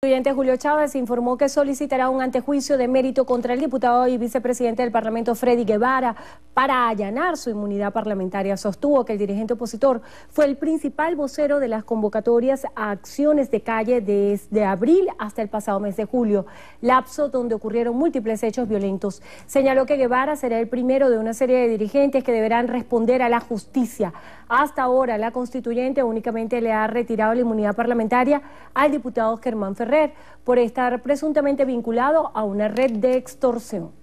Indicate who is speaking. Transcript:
Speaker 1: El presidente Julio Chávez informó que solicitará un antejuicio de mérito contra el diputado y vicepresidente del Parlamento Freddy Guevara para allanar su inmunidad parlamentaria. Sostuvo que el dirigente opositor fue el principal vocero de las convocatorias a acciones de calle desde abril hasta el pasado mes de julio, lapso donde ocurrieron múltiples hechos violentos. Señaló que Guevara será el primero de una serie de dirigentes que deberán responder a la justicia. Hasta ahora, la constituyente únicamente le ha retirado la inmunidad parlamentaria al diputado Germán Fernández por estar presuntamente vinculado a una red de extorsión.